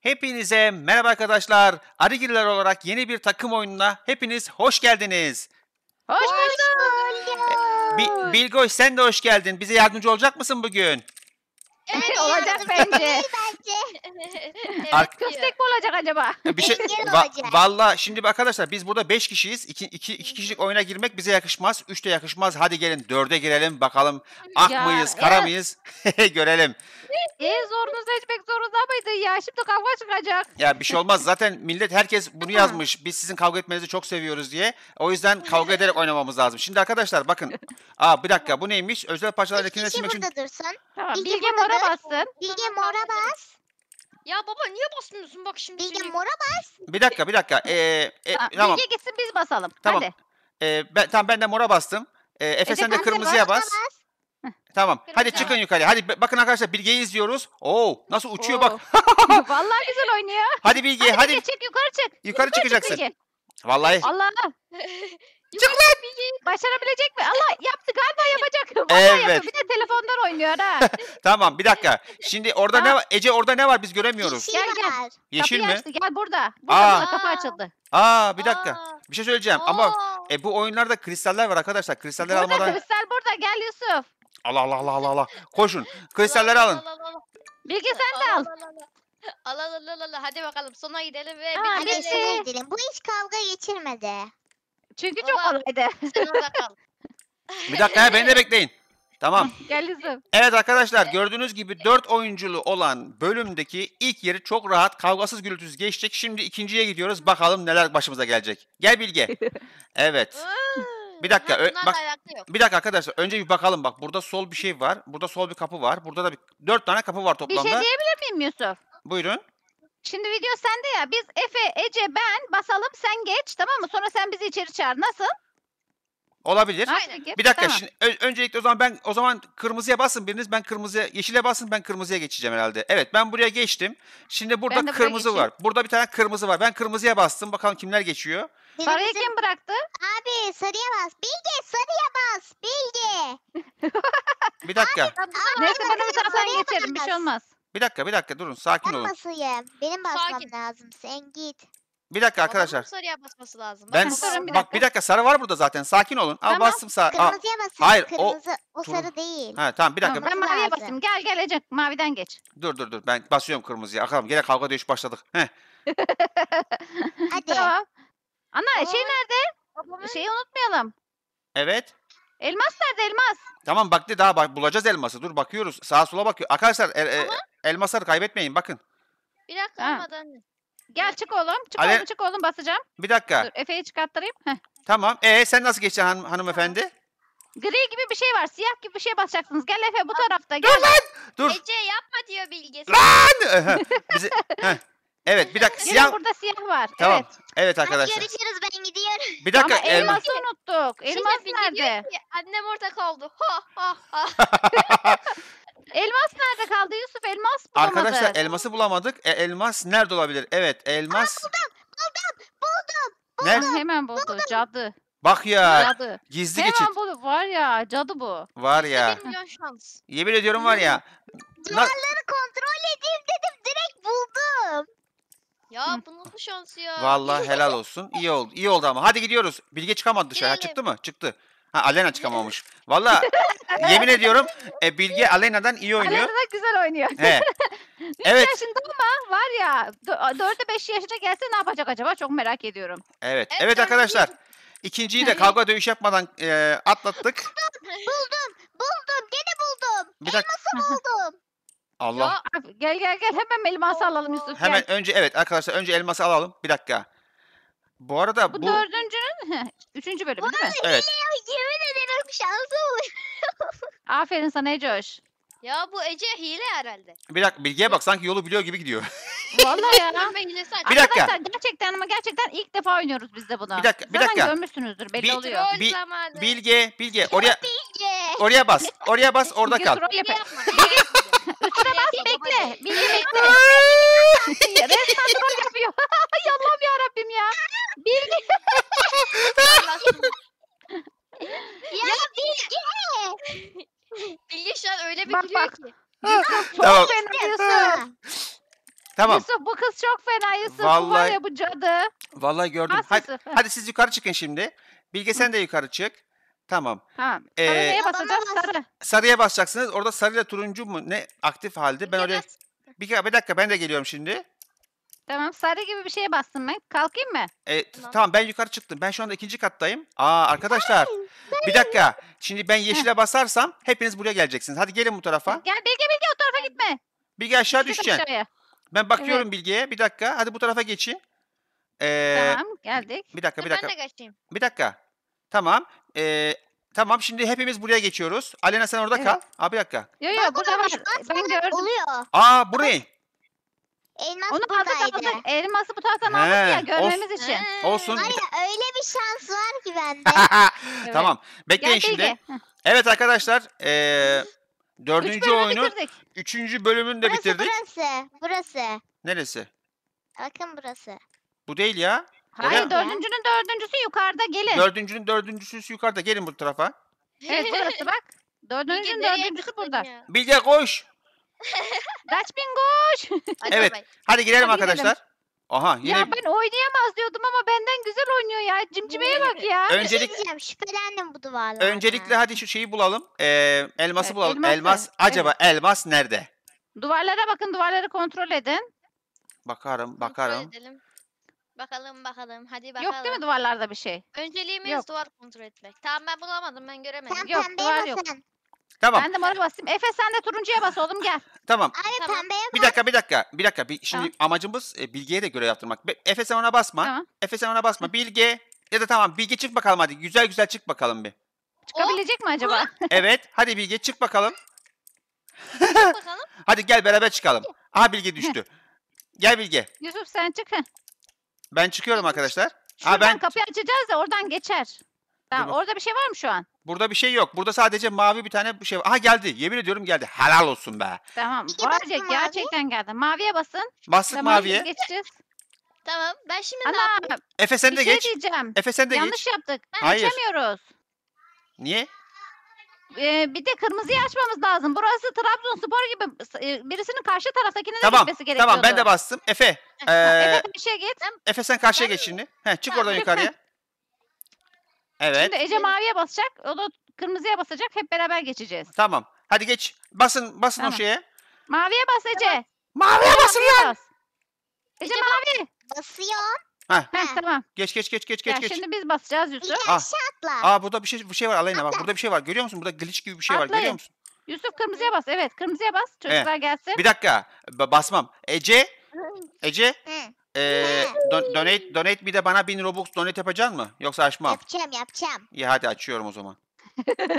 Hepinize merhaba arkadaşlar. Arigiller olarak yeni bir takım oyununa hepiniz hoş geldiniz. Hoş bulduk. E, Bi- Bilgoş sen de hoş geldin. Bize yardımcı olacak mısın bugün? Evet olacak bence. bence. evet, köstek mi olacak acaba? Bir şey Va- valla şimdi bak arkadaşlar biz burada 5 kişiyiz. 2 iki, iki kişilik oyuna girmek bize yakışmaz. 3 de yakışmaz. Hadi gelin 4'e girelim bakalım ak Ya, mıyız, kara evet. mıyız? Görelim. E zorunuzu seçmek zorunda mıydı ya? Şimdi kavga çıkacak. Ya bir şey olmaz. Zaten millet herkes bunu yazmış. Biz sizin kavga etmenizi çok seviyoruz diye. O yüzden kavga ederek oynamamız lazım. Şimdi arkadaşlar bakın. Aa bir dakika bu neymiş? Özel parçalar İlk kişi bütünleştirmek için burada dursun. bilgi burada mora bastın. Bilge mora bas. Ya baba niye basmıyorsun bak şimdi? Bilge seni- mora bas. Bir dakika bir dakika. Ee, e, Ha, tamam. Bilge gitsin biz basalım. Tamam. Hadi. Ee, ben, tamam ben de mora bastım. Ee, Efe sen de kırmızıya bas. Tamam. Hadi çıkın yukarı. Hadi bakın arkadaşlar Bilge'yi izliyoruz. Oo nasıl uçuyor bak. Vallahi güzel oynuyor. Hadi Bilge Hadi, hadi Bilge, çık yukarı çık. Yukarı çıkacaksın. Bilge. Vallahi Allah. Çık lan! Başarabilecek mi? Allah yaptı galiba yapacak. Vallahi Evet. yapıyor. Bir de telefondan oynuyor ha. Tamam bir dakika. Şimdi orada ne var? Ece orada ne var biz göremiyoruz. Yeşil Gel, gel. var. Yeşil Kapıyı mi? açtı gel burada. Burada Aa. burada kapı açıldı. Aa bir dakika. Aa. Bir şey söyleyeceğim ama e, bu oyunlarda kristaller var arkadaşlar. Kristaller Burada almadan kristal burada gel Yusuf. Allah Allah Allah Allah Allah. Koşun. Kristalleri alın. Bilgi sen de al. Al al al al Hadi bakalım sona gidelim ve Aa, Hadi bitti. gidelim. Bu hiç kavga geçirmedi. Çünkü çok Baba. kolaydı. Bir dakika ya beni de bekleyin. Tamam. Gel kızım. Evet arkadaşlar gördüğünüz gibi 4 oyunculu olan bölümdeki ilk yeri çok rahat kavgasız gürültüsüz geçecek. Şimdi ikinciye gidiyoruz. Bakalım neler başımıza gelecek. Gel Bilge. Evet. Bir dakika. ö- bak bir dakika arkadaşlar. Önce bir bakalım bak. Burada sol bir şey var. Burada sol bir kapı var. Burada da bir, 4 tane kapı var toplamda. Bir şey diyebilir miyim Yusuf? Buyurun. Şimdi video sende ya. Biz Efe, Ece, ben basalım sen geç tamam mı? Sonra sen bizi içeri çağır. Nasıl? Olabilir. Aynen. Bir dakika Tamam. şimdi öncelikle o zaman ben o zaman kırmızıya basın biriniz ben kırmızıya yeşile basın ben kırmızıya geçeceğim herhalde. Evet ben buraya geçtim. Şimdi burada Ben buraya kırmızı var. Burada bir tane kırmızı var. Ben kırmızıya bastım. Bakalım kimler geçiyor. Parayı kim bıraktı? Abi sarıya bas. Bilge sarıya bas. Bilge. Bir dakika. Abi, Neyse ben o taraftan geçerim. Bir şey olmaz. Bir dakika bir dakika durun sakin Ben olun. basayım. Benim basmam lazım. Sen git. Bir dakika arkadaşlar. sarıya basması lazım. Ben s- basarım bak bir dakika sarı var burada zaten sakin olun. Aa Tamam. bastım sağ. Aa, Kırmızıya basın. Hayır, o- Kırmızı. O, Turun- sarı değil. Ha, tamam bir dakika. Tamam, ben maviye lazım? Gel gel Ece. Maviden geç. Dur dur dur ben basıyorum kırmızıya. Akalım gene kavga dövüş başladık. Heh. Hadi. Tamam. Ana şey Aa, nerede? Şeyi unutmayalım. Evet. Elmas nerede elmas? Tamam bak de daha bak bulacağız elması. Dur bakıyoruz. Sağa sola bakıyor. Arkadaşlar el, e, e elmasları kaybetmeyin bakın. Bir dakika olmadan. Gel çık oğlum. Çık Ale- oğlum çık oğlum basacağım. Bir dakika. Dur Efe'yi çıkarttırayım. Tamam. E sen nasıl geçeceksin hanım, hanımefendi? Gri gibi bir şey var. Siyah gibi bir şey basacaksınız. Gel Efe bu tarafta. Gel. Dur. dur Ece yapma diyor bilgisayar Lan! Bizi... Evet bir dakika siyah. burada siyah var. Tamam. Evet. Evet arkadaşlar. Hadi görüşürüz ben gidiyorum. Bir dakika. Ama elma- elması unuttuk. Elmas Şimdi nerede? diyor ki, Annem ortak oldu. Ha ha ha. Elmas nerede kaldı Yusuf? Elmas bulamadık. Arkadaşlar elması bulamadık. E, elmas nerede olabilir? Evet elmas. buldum. buldum buldum Nerede? Hemen buldu. Cadı. Bak ya Cadı. gizli Hemen geçit. buldu. Var ya cadı bu. Var ya. Bir milyon şans. Yemin ediyorum var ya. Duvarları kontrol edeyim dedim direkt buldum. Ya bu nasıl şans ya? Vallahi helal olsun. İyi oldu. İyi oldu ama. Hadi gidiyoruz. Bilge çıkamadı dışarı. Ha, çıktı mı? Çıktı. Ha Alena çıkamamış. Valla yemin ediyorum e, Bilge Alena'dan iyi oynuyor. Alena da güzel oynuyor. He. Üç Evet. yaşında ama var ya 4'e 5 yaşına gelse ne yapacak acaba çok merak ediyorum. Evet. Evet, Evet arkadaşlar. İkinciyi de kavga dövüş yapmadan e, atlattık. Buldum. Buldum. Gene buldum. Bir dakika. Elması buldum. Allah. Ya, gel gel gel hemen elması alalım Yusuf. Hemen gel. önce evet arkadaşlar önce elması alalım. Bir dakika. Bu arada bu... Bu dördüncünün üçüncü bölümü değil mi? Evet. Yemin ederim şansım. Aferin sana Ecoş. Ya bu Ece hile herhalde. Bir dakika bilgiye bak sanki yolu biliyor gibi gidiyor. Vallahi ya. Ben hilesi Bir dakika. Arkadaşlar gerçekten ama gerçekten ilk defa oynuyoruz biz de bunu. Bir dakika, bir dakika. Zaten görmüşsünüzdür belli Bil- oluyor. Troll zamanı. Bilge, Bilge oraya Bilge. oraya bas. Oraya bas, orada kal. Bilge yapma. Bilge- Biraz bekle. bilgi bekle. Resmen duvar yapıyor. Ay Allah'ım yarabbim ya. Bilgi. ya bilgi. Bilgi şu an öyle bir Bak, bak. ki. Yusuf çok Tamam. Tamam. Yusuf bu kız çok fena Yusuf. Bu var Vallahi- ya bu cadı. Vallahi gördüm. Hadi, hadi siz yukarı çıkın şimdi. Bilge sen de yukarı çık. Tamam. Ha, Ee, sarı basacağız? Sarı. Sarıya basacaksınız. Orada sarıyla turuncu mu ne aktif halde? Ben oraya bir, kere- bir dakika ben de geliyorum şimdi. Tamam sarı gibi bir şeye bastım ben. Kalkayım mı? E, Tamam. tamam ben yukarı çıktım. Ben şu anda ikinci kattayım. Aa arkadaşlar bir dakika. Şimdi ben yeşile basarsam hepiniz buraya geleceksiniz. Hadi gelin bu tarafa. Gel Bilge Bilge o tarafa gitme. Bilge aşağı Şuradan düşeceksin. Ben bakıyorum Bilge'ye. Bir dakika. Hadi bu tarafa geçin. Ee, Tamam geldik. Bir dakika bir Dur, dakika. Ben de geçeyim. Bir dakika. Tamam e, tamam şimdi hepimiz buraya geçiyoruz. Alena sen orada kal. Evet. Aa bir dakika. Yo yo burada var. Ben gördüm. Oluyor. Aa burayı. Elmas Onu aldık buradaydı. aldık. Elması bu tarafa He, aldık ya görmemiz için. Olsun. Var ya öyle bir şans var ki bende. Evet. Tamam. Bekleyin şimdi. Evet arkadaşlar. E, dördüncü bölümü oyunu. bitirdik. Üçüncü bölümünü de Burası bitirdik. burası. Burası. Neresi? Bakın burası. Bu değil ya. Hayır Oraya- dördüncünün dördüncüsü yukarıda gelin. Dördüncünün dördüncüsü yukarıda. Gelin bu tarafa. Evet burası bak. Dördüncünün dördüncüsü burada. Bilge koş. Kaç koş. Evet. Hadi girelim Hadi gidelim. arkadaşlar. Aha yine ya ben oynayamaz diyordum ama benden güzel oynuyor ya. Cimcimeye bak ya. Şey Öncelik- şüphelendim bu duvarlardan. öncelikle hadi şu şeyi bulalım. Ee, elması Evet, bulalım. elmas Elmas, nerede? acaba elmas nerede? Duvarlara bakın duvarları kontrol edin. Bakarım Kontrol bakarım. edelim. Bakalım bakalım. Hadi bakalım. Yok değil mi duvarlarda bir şey? Önceliğimiz Yok. duvar kontrol etmek. Tamam ben bulamadım ben göremedim. Sen Yok, pembeye duvar yok. Tamam. Ben de mora bastım. Efe sen de turuncuya bas oğlum gel. Tamam. Abi Tamam. pembeye Bir dakika bir dakika. Bir dakika. Bir, şimdi Tamam. amacımız e, Bilge'ye de görev yaptırmak. Efe sen ona basma. Tamam. Efe sen ona basma. Bilge ya da tamam bilgi çık bakalım hadi. Güzel güzel çık bakalım bir. Çıkabilecek mi acaba? Evet. Hadi bilgi çık bakalım. Bakalım. Hadi gel beraber çıkalım. Aha bilgi düştü. Gel bilgi Yusuf sen çık. Ben çıkıyorum arkadaşlar. Şuradan Aa, ben... kapıyı açacağız da oradan geçer. Tamam, orada bir şey var mı şu an? Burada bir şey yok. Burada sadece mavi bir tane bir şey var. Aha geldi. Yemin ediyorum geldi. Helal olsun be. Tamam. Niye Var ya, gerçekten geldi. Maviye basın. Bastık Tamam, maviye. geçeceğiz. Tamam. Ben şimdi ne yapayım? Efe sen de şey geç. diyeceğim. Efe sen de geç. Yanlış yaptık. Ben Hayır. Geçemiyoruz. Niye? e, bir de kırmızıyı açmamız lazım. Burası Trabzonspor gibi e, birisinin karşı taraftakine de Tamam. gitmesi gerekiyordu. Tamam ben de bastım. Efe. Eee Efe şey git. Efe sen karşıya geç şimdi. He, çık Ha, oradan lütfen. yukarıya. Evet. Şimdi Ece maviye basacak. O da kırmızıya basacak. Hep beraber geçeceğiz. Tamam. Hadi geç. Basın basın Tamam. o şeye. Maviye bas Ece. Maviye basın lan. bas. Ece Ece mavi. Basıyor. Ha. Heh, tamam. Geç geç geç geç geç geç. şimdi biz basacağız Yusuf. Bir ah. aşağı atla. Aa burada bir şey bir şey var Aleyna bak burada bir şey var görüyor musun? Burada glitch gibi bir şey var görüyor musun? Yusuf kırmızıya bas. Evet kırmızıya bas. Çocuklar gelsin. Bir dakika ba- basmam. Ece Ece Hı, ee, donate donate bir de bana 1000 Robux donate yapacaksın mı? Yoksa açmam. Yapacağım yapacağım. İyi hadi açıyorum o zaman.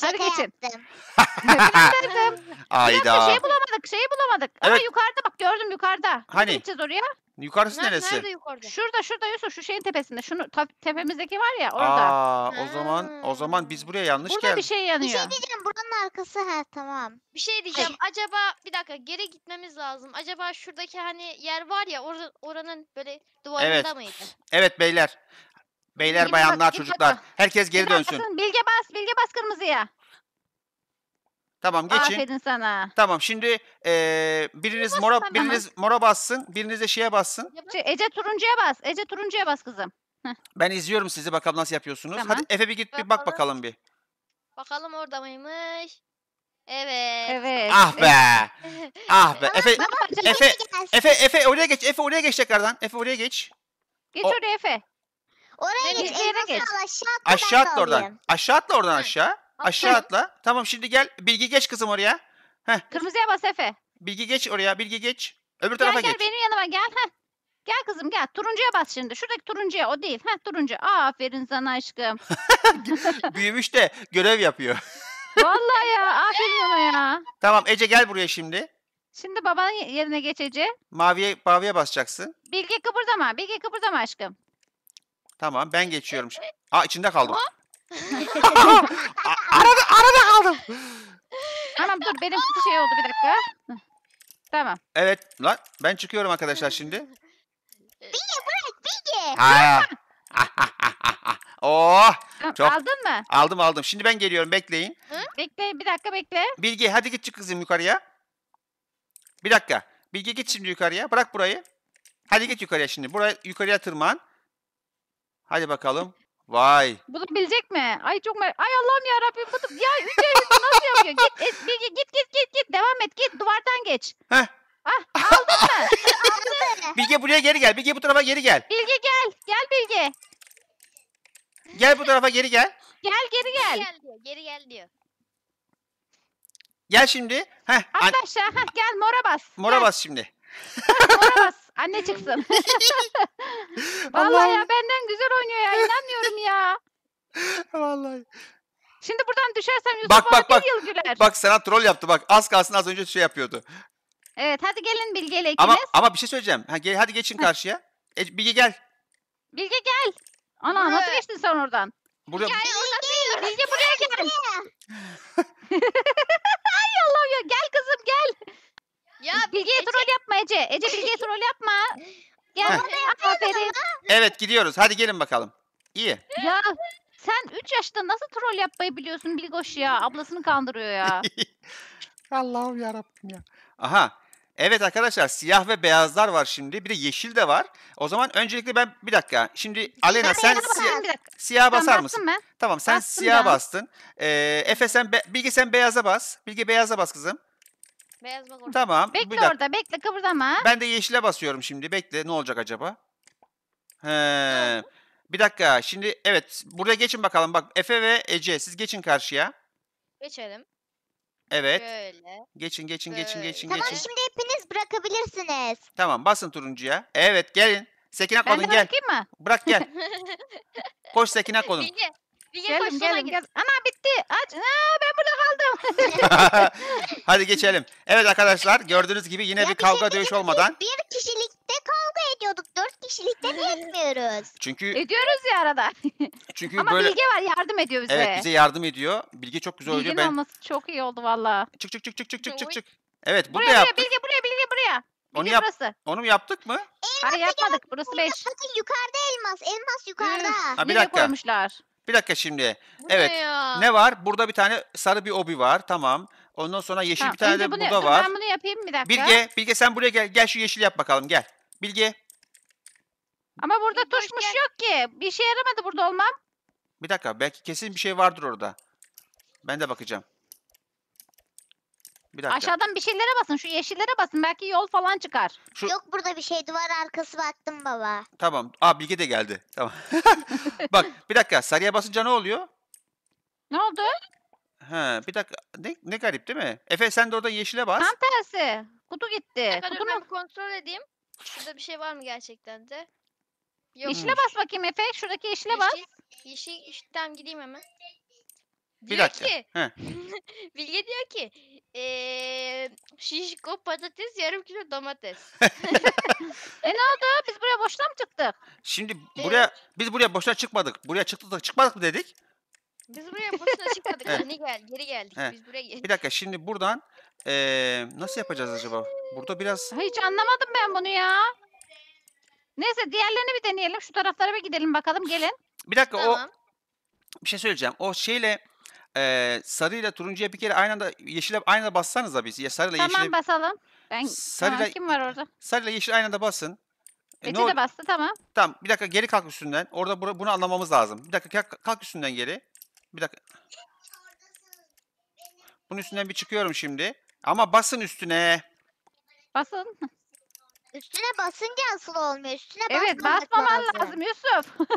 Hadi Şaka geçin. yaptım. Bir Ayda. Şey bulamadık, şeyi bulamadık. Ama yukarıda bak gördüm yukarıda. Hani? Nasıl gideceğiz oraya? Yukarısı Nerede, neresi? nerede yukarıda? Şurada şurada Yusuf şu şeyin tepesinde. Şunu tepemizdeki var ya orada. Aa, o zaman o zaman biz buraya yanlış geldik. Burada bir şey yanıyor. Bir şey diyeceğim buranın arkası ha tamam. Bir şey diyeceğim. Acaba bir dakika geri gitmemiz lazım. Acaba şuradaki hani yer var ya or- oranın böyle duvarında Evet. mıydı? Evet beyler. Beyler, Bilge bayanlar, bas, çocuklar. dikkat Herkes geri Bilge dönsün. basın, Bilge bas, Bilge bas kırmızıya. Tamam geçin. Aferin sana. Tamam şimdi eee, biriniz mora biriniz mora bassın, biriniz de şeye bassın. Şey, Ece turuncuya bas, Ece turuncuya bas kızım. Ben izliyorum sizi bakalım nasıl yapıyorsunuz. Tamam. Hadi Efe bir git bir bak Bakalım. bir. Bakalım orada mıymış? Evet. Evet. Ah be. Ah be. Efe Baba, Efe Efe Efe oraya geç. Efe oraya geç tekrardan. Efe oraya geç. Geç O- oraya Efe. Oraya git. geç. geç. aşağı atla Aşağı atla oradan. Aşağı atla oradan aşağı. Aşağı atla. Tamam şimdi gel. Bilgi geç kızım oraya. Kırmızıya bas Efe. Bilgi geç oraya. Bilgi geç. Öbür Gel tarafa gel geç. benim yanıma gel. Heh. Gel kızım gel. Turuncuya bas şimdi. Şuradaki turuncuya o değil. Heh turuncu. Aferin sana aşkım. Büyümüş de görev yapıyor. Vallahi ya aferin ona ya. Tamam Ece gel buraya şimdi. Şimdi babanın yerine geçeceğim. Maviye maviye basacaksın. Bilge kıpırdama. Bilge kıpırdama aşkım. Tamam ben geçiyorum. şimdi. Aa içinde kaldım. arada arada kaldım. Tamam dur benim kutu şey oldu bir dakika. Tamam. Evet lan ben çıkıyorum arkadaşlar şimdi. bırak. Ha. oh Tamam, Çok- Aldın mı? aldım aldım. Şimdi ben geliyorum bekleyin. Bekle bir dakika bekle. Bilgi, hadi git çık kızım yukarıya. Bir dakika. bilgi git şimdi yukarıya. Bırak burayı. Hadi git yukarıya şimdi. Buraya yukarıya tırman. Hadi bakalım. Vay. Bunu bilecek mi? Ay çok merak. Ay Allah'ım ya Rabbim bunu ya üç ayını nasıl yapıyor? Git et, bir- git git git git devam et git duvardan geç. Heh. Ah aldın mı? aldın. Bilge buraya geri gel. Bilge bu tarafa geri gel. Bilge gel. Gel Bilge. Gel bu tarafa geri gel. Gel geri gel. Geri gel. diyor. Geri gel diyor. Gel şimdi. Heh. an- Atla aşağı. Hah, gel mora bas. mora Gel, bas şimdi. Mora bas. Anne çıksın. Vallahi ya benden güzel oynuyor ya. inanmıyorum ya. Vallahi. Şimdi buradan düşersem Yusuf bak, bak, bak. bir yıl güler. Bak sana troll yaptı bak. Az kalsın az önce şey yapıyordu. Evet hadi gelin Bilge ile ikiniz. Ama, ama bir şey söyleyeceğim. Ha, gel, hadi geçin karşıya. E, Bilge gel. Bilge gel. Ana nasıl geçtin sen oradan? Buraya. Bilge, oradan değil. Bilge buraya gel. Ay Allah ya gel kızım gel. Ya Bilge'ye Ece- troll yapma Ece. Ece Bilge'ye troll yapma. Gel. Onu Aferin. Evet gidiyoruz. Hadi gelin bakalım. İyi. Ya sen 3 yaşta nasıl troll yapmayı biliyorsun Bilgoş ya? Ablasını kandırıyor ya. Allah'ım yarabbim ya. Aha. Evet arkadaşlar siyah ve beyazlar var şimdi. Bir de yeşil de var. O zaman öncelikle ben bir dakika. Şimdi Alena sen Beyaz siyah, basar mısın? bastın Tamam sen siyah bastın. Ee, Efe sen be- Bilge sen beyaza bas. Bilge beyaza bas kızım. Beyaz bak orada. Tamam. Bekle bir dakika. orada bekle kıpırdama. Ben de yeşile basıyorum şimdi. Bekle ne olacak acaba? He. Bir dakika. Şimdi evet buraya geçin bakalım. Bak Efe ve Ece siz geçin karşıya. Geçelim. Evet. Böyle. Geçin geçin geçin Böyle. geçin Tamam geçin. şimdi hepiniz bırakabilirsiniz. Tamam basın turuncuya. Evet gelin. Sekinak Ben de olun gel. bırakayım mı? Bırak gel. Koş sekinak olun. Bilge. Bilge Geldim koşsana geldim git. Ana bitti. Aç. Aa, ben burada Hadi geçelim. Evet arkadaşlar gördüğünüz gibi yine Ya bir kavga şey dövüş olmadan. Bir kişilikte kavga ediyorduk. Dört kişilikte niye etmiyoruz? Çünkü Ediyoruz ya arada. çünkü Ama böyle Bilge var yardım ediyor bize. evet bize yardım ediyor. Bilge çok güzel oynuyor. Bilge'nin Ben olması çok iyi oldu valla. çık çık çık çık çık çık çık çık. Evet bunu da Buraya buraya Bilge buraya Bilge buraya. Onu yap burası. onu yaptık mı? Hayır yapmadık burası 5. Bakın yukarıda elmas. Elmas yukarıda. Ha, bir Nereye koymuşlar? Bir dakika şimdi. Bu evet. Ne, ya? ne var? Burada bir tane sarı bir obi var. Tamam. Ondan sonra yeşil Tamam, bir tane önce de bunu, burada dur var. Ben bunu yapayım bir dakika. Bilge, Bilge sen buraya gel. Gel şu yeşil yap bakalım gel. Bilge Ama burada tuşmuş yok ki. Bir şey yaramadı burada olmam. bir dakika belki kesin bir şey vardır orada. Ben de bakacağım. Bir dakika. Aşağıdan bir şeylere basın. Şu yeşillere basın. Belki yol falan çıkar. Şu- Yok burada bir şey duvar arkası baktım baba. Tamam. Aa Bilge de geldi. Tamam. Bak bir dakika. Sarıya basınca ne oluyor? Ne oldu? Ha, bir dakika. Ne, ne garip değil mi? Efe sen de orada yeşile bas. Tam tersi. Kutu gitti. Ben Kutunun hemen kontrol edeyim. Şurada bir şey var mı gerçekten de? Yok. yeşile bas bakayım Efe. Şuradaki yeşile bas. Yeşil, yeşil işten gideyim hemen. Bir diyor dakika. ki He. Bilge diyor ki eee şişko patates yarım kilo domates. E, ne oldu? biz buraya boşuna mı çıktık? Şimdi buraya biz buraya boşuna çıkmadık. Buraya çıktık da çıkmadık mı dedik? Biz buraya boşuna çıkmadık. Evet. Yeni gel, geri geldik. Evet. Biz buraya geldik. Bir dakika şimdi buradan eee, nasıl yapacağız acaba? Burada biraz Hiç anlamadım ben bunu ya. Neyse diğerlerini bir deneyelim. Şu taraflara bir gidelim bakalım gelin. bir dakika o bir şey söyleyeceğim. O şeyle e, sarıyla turuncuya bir kere aynı anda yeşile aynı anda bassanız abi. Ya sarıyla Tamam yeşile basalım. Ben sarıyla, ha, kim var orada? sarıyla yeşil aynı anda basın. E, Ece ne de bastı tamam. Tamam bir dakika geri kalk üstünden. Orada bura- bunu anlamamız lazım. Bir dakika kalk, kalk üstünden geri. Bir dakika. Bunun üstünden bir çıkıyorum şimdi. Ama basın üstüne. Basın. Üstüne basınca asıl olmuyor. Üstüne Evet basmaman lazım Yusuf.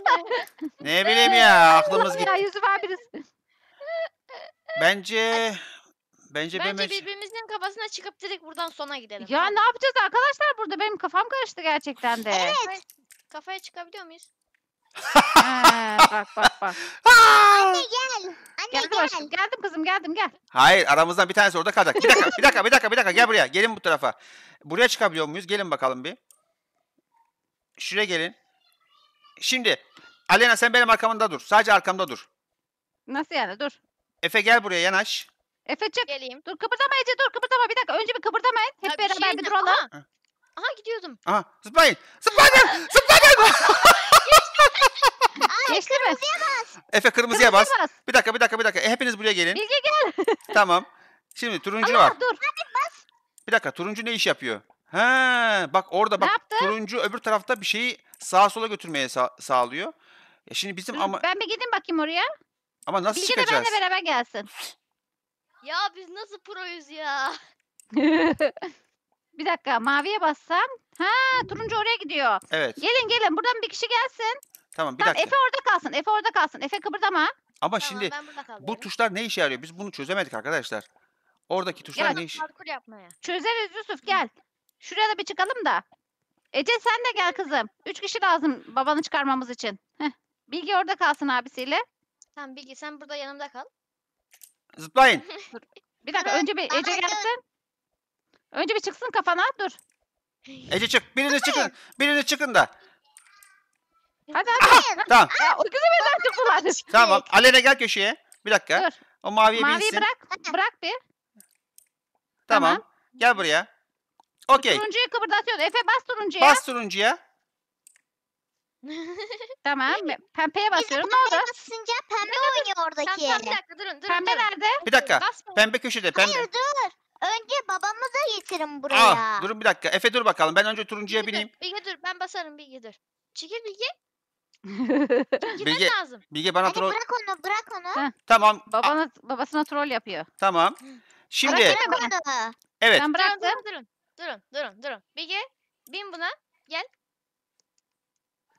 Ne bileyim ya aklımız gitti. ya Yusuf abi biz- Bence bence, Bence bence birbirimizin kafasına çıkıp direkt buradan sona gidelim. Ya ne yapacağız arkadaşlar burada? Benim kafam karıştı gerçekten de. Evet. Kafaya çıkabiliyor muyuz? He, bak bak bak. Anne gel. Anne Geldim aşkım. gel. Geldim kızım geldim gel. Hayır aramızdan bir tanesi orada kalacak. Bir dakika bir dakika bir dakika bir dakika gel buraya. Gelin bu tarafa. Buraya çıkabiliyor muyuz? Gelin bakalım bir. Şuraya gelin. Şimdi Alena sen benim arkamda dur. Sadece arkamda dur. Nasıl yani dur. Efe gel buraya yanaş. Efe'cim Geleyim. dur kıpırdama Ece dur kıpırdama bir dakika önce bir kıpırdamayın. Hep Ha, bir şey beraber şey- bir duralım. Aha. Aha gidiyordum. Aha zıplayın. Zıplayın. Zıplayın. Geçti mi? Efe kırmızıya bas. Kırmızıya Bir dakika bir dakika bir dakika. E, hepiniz buraya gelin. Bilge gel. Tamam. Şimdi turuncu var. Allah dur. Bir dakika turuncu ne iş yapıyor? Ha bak orada bak turuncu öbür tarafta bir şeyi sağa sola götürmeye sa- sağlıyor. E şimdi bizim ama Ben bir gideyim bakayım oraya. Ama nasıl Bilge de çıkacağız? beraber gelsin. Ya biz nasıl proyuz ya? bir dakika maviye bassam. Ha turuncu oraya gidiyor. Evet. Gelin gelin buradan bir kişi gelsin. Tamam bir Tamam dakika. Efe orada kalsın. Efe orada kalsın. Efe kıpırdama. Ama Tamam, şimdi ben bu tuşlar ne işe yarıyor? Biz bunu çözemedik arkadaşlar. Oradaki tuşlar ne iş? Parkur yapmaya. Çözeriz Yusuf gel. Şuraya da bir çıkalım da. Ece sen de gel kızım. Üç kişi lazım babanı çıkarmamız için. Heh. Bilgi orada kalsın abisiyle. Tamam Bilgi sen burada yanımda kal. Zıplayın. Bir dakika önce bir Ece gelsin. Önce bir çıksın kafana dur. Ece çık. Biriniz çıkın. Biriniz çıkın da. Hadi hadi. Tamam. Ya, o güzel benden çıktılar. Tamam. Alena gel köşeye. Bir dakika. Dur. O maviye Maviyi binsin. bırak. Bırak bir. Tamam. Tamam. Gel buraya. Okey. Turuncuyu kıpırdatıyorsun. Efe bas turuncuya. Bas turuncuya. Tamam. Pembeye basıyorum. Ne oldu? basınca pembe oynuyor oradaki. tamam bir dakika durun durun. Pembe durun. nerede? Bir dakika. Durun, Pembe köşede. Pembe. Hayır dur. Önce babamı getirin buraya. Aa, durun bir dakika. Efe dur bakalım. Ben önce turuncuya Bilge bineyim. dur, Bilge dur ben basarım Bilge dur. Çekil Bilge. Bilge. lazım. Bilge bana Hadi troll. bırak onu bırak onu. Ha, Tamam. a- Babana, babasına troll yapıyor. tamam. Şimdi Bırak onu. evet. Ben Durun, bıraktım. Durun durun. Durun durun durun. bin buna. Gel.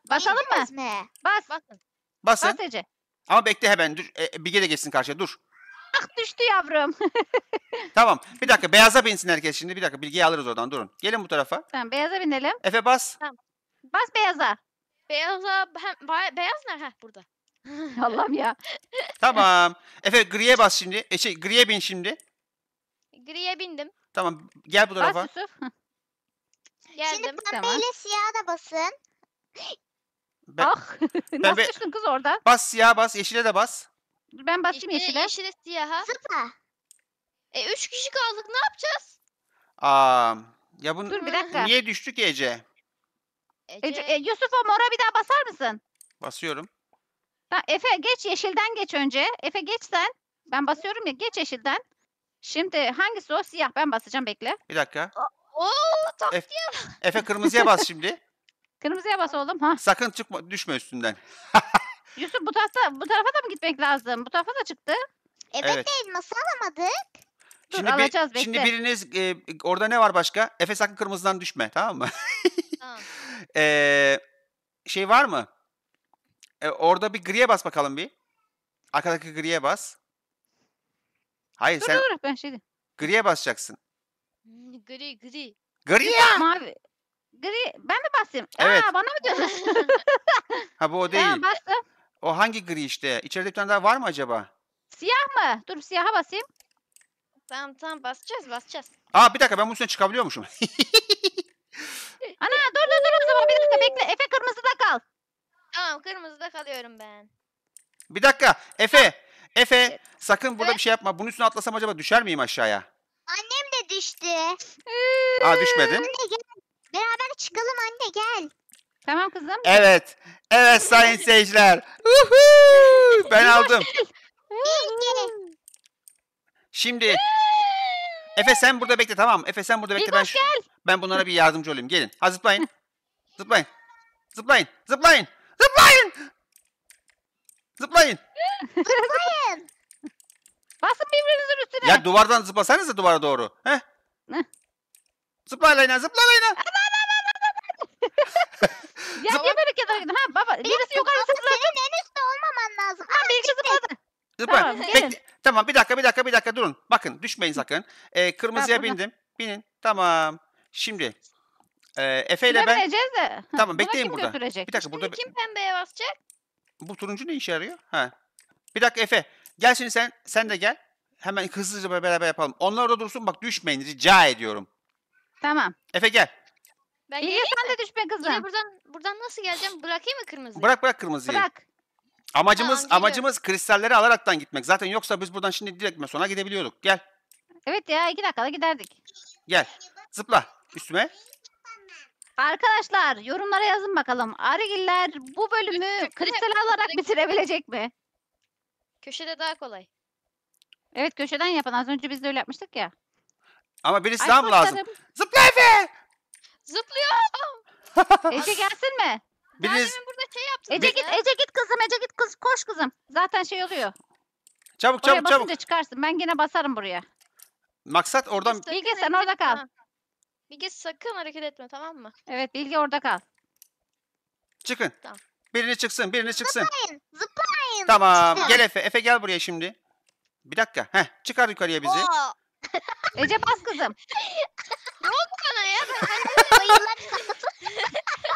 Basalım mı? mi? Bas. Basın. Basın. Bas Ece. Ama bekle hemen. Dur. E, e Bilge de geçsin karşıya. Dur. Ah düştü yavrum. tamam. Bir dakika. Beyaza binsin herkes şimdi. Bir dakika. Bilgiyi alırız oradan. Durun. Gelin bu tarafa. Tamam. Beyaza binelim. Efe bas. Tamam. Bas beyaza. Beyaza. Hem, beyaz ne? Heh burada. Allah'ım ya. tamam. Efe griye bas şimdi. E, şey, griye bin şimdi. Griye bindim. Tamam. Gel bu tarafa. Bas Yusuf. Geldim. Şimdi pembeyle tamam. siyah da basın. Ben, ah ben, ben, çıktın kız orada? Bas siyah bas yeşile de bas. Ben basayım yeşile. Yeşile siyaha. Sıfır. E üç kişi kaldık ne yapacağız? Aa, ya bunu Dur bir dakika. niye düştük Ece? Ece. e, Yusuf o mora bir daha basar mısın? Basıyorum. Ha, Efe geç yeşilden geç önce. Efe geç sen. Ben basıyorum ya geç yeşilden. Şimdi hangisi o? Siyah ben basacağım bekle. Bir dakika. Oo Efe, Efe kırmızıya bas şimdi. Kırmızıya bas oğlum. Ha. Sakın çıkma, düşme üstünden. Yusuf bu tarafa, bu tarafa da mı gitmek lazım? Bu tarafa da çıktı. Evet, Evet. de elması alamadık. Şimdi, bir- alacağız bekle. şimdi biriniz e, orada ne var başka? Efe sakın kırmızıdan düşme tamam mı? Tamam. Eee, şey var mı? E, orada bir griye bas bakalım bir. Arkadaki griye bas. Hayır Dur sen dur ben şey griye basacaksın. Hmm, gri gri. Gri Mavi. Gri ben mi basayım? Evet. Aa, bana mı diyorsun? ha bu o değil. Tamam bastım. O hangi gri işte? İçeride bir tane daha var mı acaba? Siyah mı? Dur siyaha basayım. Tamam tamam basacağız basacağız. Aa bir dakika ben bunun üstüne çıkabiliyormuşum. Ana dur dur dur o zaman bir dakika bekle. Efe kırmızıda kal. Tamam kırmızıda kalıyorum ben. Bir dakika Efe. Efe sakın burada bir şey yapma. Bunun üstüne atlasam acaba düşer miyim aşağıya? Annem de düştü. Aa düşmedin. Anne gel Beraber çıkalım anne gel. Tamam kızım. Evet. Evet sayın seyirciler. ben aldım. Şimdi Efe sen burada bekle tamam Efe sen burada bekle. Ben, gel. ben bunlara bir yardımcı olayım. Gelin. Ha zıplayın. zıplayın. Zıplayın. Zıplayın. Zıplayın. Zıplayın. Zıplayın. Basın birbirinizin üstüne. Ya duvardan zıplasanız da duvara doğru. Heh. Zıplayın lan zıplayın lan. Ama yukarı gittim. Ha baba birisi yukarı zıpladı. Senin en üstte olmaman lazım. Ha birisi zıpladı. Zıplar. Tamam, gelin. tamam bir dakika bir dakika bir dakika durun. Bakın düşmeyin sakın. Ee, kırmızıya bindim. Binin. Tamam. Şimdi e, Efe ile ben Bilemeyeceğiz de. Tamam, Buna bekleyin kim burada. Götürecek? Bir dakika burada Şimdi kim pembeye basacak? bu turuncu ne işe yarıyor? Ha. Bir dakika Efe. Gel şimdi sen sen de gel. Hemen hızlıca beraber yapalım. Onlar da dursun bak düşmeyin rica ediyorum. Tamam. Efe gel. Ben Bilge geleyim sen de düş kızım. Yine buradan buradan nasıl geleceğim? Bırakayım mı kırmızıyı? Bırak bırak kırmızıyı. Bırak. Amacımız Tamam, amacımız kristalleri alaraktan gitmek. Zaten yoksa biz buradan şimdi direkt mesona gidebiliyorduk. Gel. Evet ya iki dakikada giderdik. Gel. Zıpla üstüme. Arkadaşlar yorumlara yazın bakalım. Arigiller bu bölümü kristal alarak bitirebilecek mi? Köşede daha kolay. Evet köşeden yapın. Az önce biz de öyle yapmıştık ya. Ama birisi Ay, daha mı lazım? kurtarım. Zıpla Efe! Zıplıyor. Ece gelsin mi? Biriniz Biriniz burada şey yaptım. Ece git, Ece git kızım, Ece git kız, koş kızım. Zaten şey oluyor. çabuk Oraya çabuk Oraya çabuk. çıkarsın. Ben yine basarım buraya. Maksat oradan Sakın Bilge, sen orada kal. etme. Bilge sakın hareket etme tamam mı? Evet, Bilge orada kal. çıkın. Tamam. Birini çıksın, birini çıksın. Zıplayın. Zıplayın. Tamam. Gel Efe. Efe gel buraya şimdi. Bir dakika. Heh, çıkar yukarıya bizi. Ece bas kızım. Ama bu kadar ya. Ben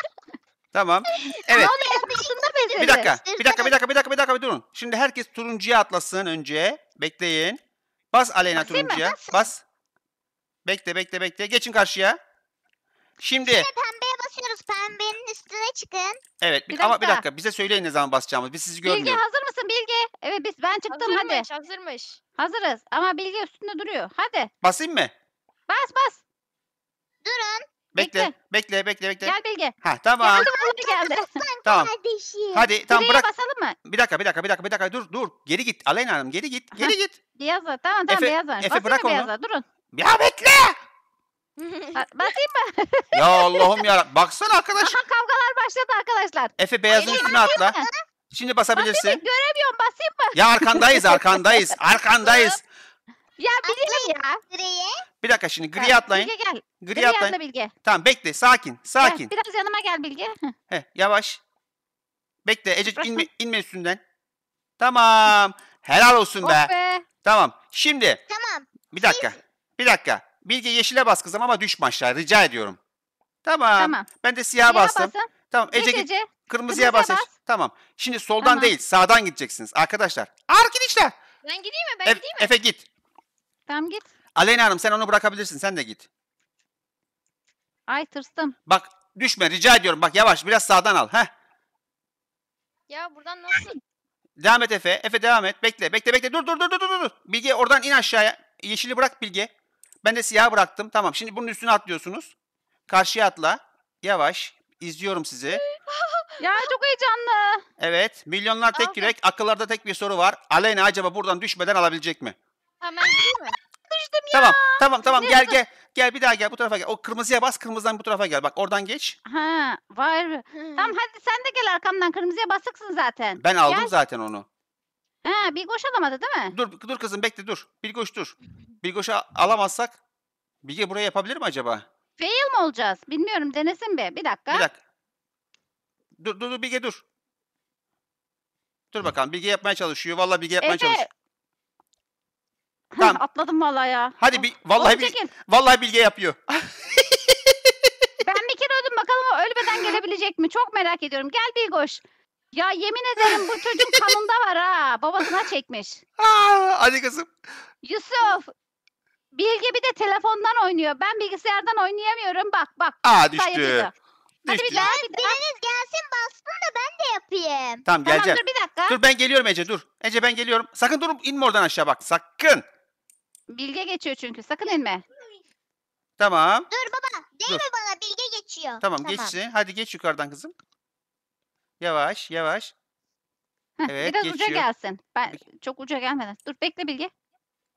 Tamam. Evet. Bir dakika, bir dakika, bir dakika, bir dakika, bir dakika bir durun. Şimdi herkes turuncuya atlasın önce. Bekleyin. Bas Aleyna turuncuya. Bas. Bekle, bekle, bekle. Geçin karşıya. Şimdi Şimdi pembeye basıyoruz. Pembenin üstüne çıkın. evet bir- Bir ama bir dakika. bize söyleyin ne zaman basacağımız. Biz sizi Bilge görmüyoruz. hazır mısın Bilge? Evet biz ben çıktım hadi. Hazırmış hazırmış. Hazırız ama Bilge üstünde duruyor. Hadi Basayım mı? bas bas durun. Bekle, bekle, bekle, bekle. Gel Bilge. Ha tamam. Geldi vallahi geldi. Tamam. Kardeşim. Hadi tamam Direğe bırak. basalım mı? Bir dakika, bir dakika, bir dakika, bir dakika. Dur, dur. Geri git Aleyna Hanım, geri git, geri git. Beyaza, tamam tamam Efe- beyaza. Efe, Basayım bırak onu. beyaza? Durun. Ya bekle. Basayım mı? Ya Allah'ım ya. Baksana arkadaş. Aha kavgalar başladı arkadaşlar. Efe beyazın Hayır, üstüne atla. Şimdi Basayım mı? Göremiyorum basayım mı? Ya arkandayız, arkandayız, arkandayız. Ya biliyorum ya. Griye. Bir dakika şimdi griye atlayın. Bilge gel. Griye, atlayın. Bilge. Tamam bekle sakin sakin. Gel, biraz yanıma gel Bilge. He yavaş. Bekle Ece Bırakın. inme, inme üstünden. Tamam. Helal olsun Oh be. Tamam. Şimdi Tamam. bir dakika. Bir dakika. Bilge yeşile bas kızım ama düşme aşağı rica ediyorum. Tamam. Tamam. Ben de siyaha bastım. Tamam Ece Ece. Kırmızıya Kırmızıya bas. bas. Tamam. Şimdi soldan Tamam. değil sağdan gideceksiniz arkadaşlar. Arkadaşlar. Ben gideyim mi? Ben Ef- gideyim mi? Efe git. Tamam git. Aleyna Hanım sen onu bırakabilirsin. Sen de git. Ay tırstım. Bak düşme rica ediyorum. Bak yavaş biraz sağdan al. Heh. Ya buradan nasıl? Devam et Efe. Efe devam et. Bekle. Bekle bekle. Dur dur dur dur dur. dur. Bilge oradan in aşağıya. Yeşili bırak Bilge. Ben de siyah bıraktım. Tamam. Şimdi bunun üstüne atlıyorsunuz. Karşıya atla. Yavaş. İzliyorum sizi. ya çok heyecanlı. Evet. Milyonlar tek Aferin. yürek. Akıllarda tek bir soru var. Aleyna acaba buradan düşmeden alabilecek mi? Hemen değil mi? Düştüm ya. Tamam tamam tamam gel gel. Gel bir daha gel bu tarafa gel. O kırmızıya bas kırmızıdan bu tarafa gel. Bak oradan geç. Ha var. Hmm. Tamam hadi sen de gel arkamdan kırmızıya basıksın zaten. Ben aldım Gel. zaten onu. Ha bir koş alamadı değil mi? Dur dur kızım bekle dur. Bir koş dur. Bir koşa alamazsak Bilge buraya yapabilir mi acaba? Fail mi olacağız? Bilmiyorum denesin be, Bir dakika. Bir dakika. Dur dur dur Bilge dur. Dur bakalım Bilge yapmaya çalışıyor. Valla Bilge yapmaya Efe çalışıyor. Tamam. Atladım vallahi ya. Hadi bir vallahi bir vallahi bilge yapıyor. Ben bir kere öldüm bakalım o ölmeden gelebilecek mi? Çok merak ediyorum. Gel Bilgoş. Ya yemin ederim bu çocuğun kanında var ha. Babasına çekmiş. Aa, Hadi kızım. Yusuf. Bilge bir de telefondan oynuyor. Ben bilgisayardan oynayamıyorum. Bak bak. Aa düştü. Düştü. sayılıyor. Hadi bir daha bir Biriniz gelsin bassın da ben de yapayım. Tamam Tamam dur bir dakika. Dur ben geliyorum Ece dur. Ece ben geliyorum. Sakın durup inme oradan aşağı bak. Sakın. Bilge geçiyor çünkü. Sakın inme. Tamam. Dur baba. değil Dur. bana. Bilge geçiyor. Tamam, geçsin. Hadi geç yukarıdan kızım. Yavaş yavaş. Heh, Evet, Biraz uca gelsin. Ben çok uca gelmeden. Dur bekle Bilge.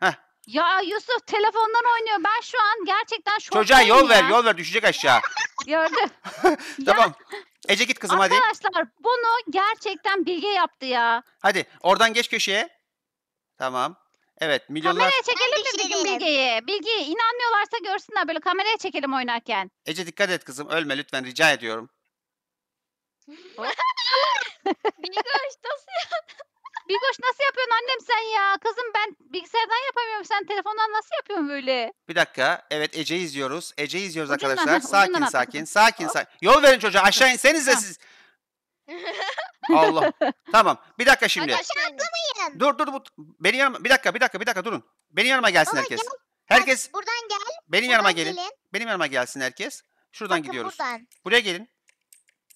Heh. Ya Yusuf telefondan oynuyor. Ben şu an gerçekten şoktayım Çocuğa yol ver yol ver düşecek aşağı. Gördüm. Ya, Tamam. Ece git kızım hadi. Arkadaşlar bunu gerçekten Bilge yaptı ya. Hadi oradan geç köşeye. Tamam. Evet milyonlar... Kameraya çekelim mi şey dedim değilim. Bilge'yi? Bilge'yi inanmıyorlarsa görsünler böyle kameraya çekelim oynarken. Ece dikkat et kızım ölme lütfen rica ediyorum. Bilgoş nasıl Bilgoş nasıl yapıyorsun annem sen ya? Kızım ben bilgisayardan yapamıyorum sen telefondan nasıl yapıyorsun böyle? Bir dakika. Evet Ece'yi izliyoruz. Ece'yi izliyoruz Ucundan, arkadaşlar. ucundan sakin atla sakin. Sakin sakin. Yol verin çocuğa aşağı de siz. Allah. Tamam. Bir dakika şimdi. Aşağı şey. Dur dur bu benim yanıma bir dakika bir dakika bir dakika durun. Benim yanıma gelsin Baba, herkes. gel. Herkes Buradan gel. benim yanıma gelin. gelin. Benim yanıma gelsin herkes. Şuradan Bakın gidiyoruz. buradan. Buraya gelin.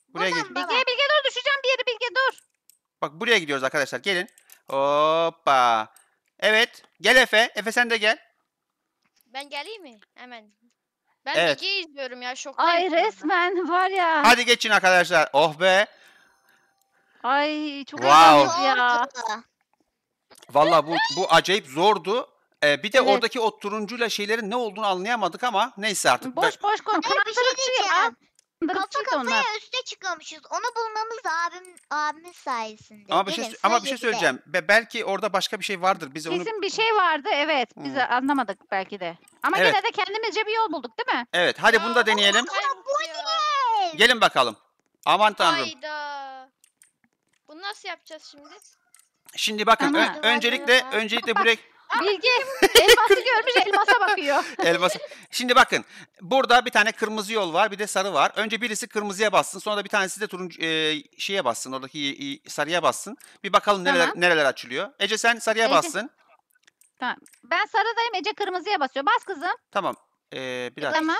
Buraya gelin. baba. Bilge Bilge dur düşeceğim bir yere Bilge dur. Bak buraya gidiyoruz arkadaşlar. Gelin. Hoppa. Evet. Gel Efe. Efe sen de gel. Ben geleyim mi? Hemen. Ben Evet. Bilge'yi izliyorum ya şoktayım. Ay resmen var ya. Hadi geçin arkadaşlar. Oh be. Ay çok Wow. ya. Valla bu bu acayip zordu. Ee, bir de Evet. oradaki o turuncuyla şeylerin ne olduğunu anlayamadık ama neyse artık. Boş boş koy. Hayır, bir şey ya. diyeceğim. Kafa kafaya onlar. üste çıkıyormuşuz. Onu bulmamız abim abimin sayesinde. ama bir şey Gelin, ama bir şey söyleyeceğim. Be- belki orada başka bir şey vardır. Biz onu bir şey vardı evet. Biz Hmm. anlamadık belki de. Ama Evet. gene de kendimizce bir yol bulduk değil mi? Evet, hadi bunu da deneyelim. Gelin bakalım. Aman tanrım. Hayda. Bunu nasıl yapacağız şimdi? Şimdi bakın ö- öncelikle öncelikle buraya Bilgi elması görmüş elmasa bakıyor. elması. Şimdi bakın burada bir tane kırmızı yol var bir de sarı var. Önce birisi kırmızıya bassın sonra da bir tanesi de turuncu e, şeye bassın oradaki y- e, sarıya bassın. Bir bakalım nereler Tamam. nereler açılıyor. Ece sen sarıya Ece. bassın. Ben sarıdayım Ece kırmızıya basıyor. Bas kızım. Tamam. Ee, bir dakika. Tamam.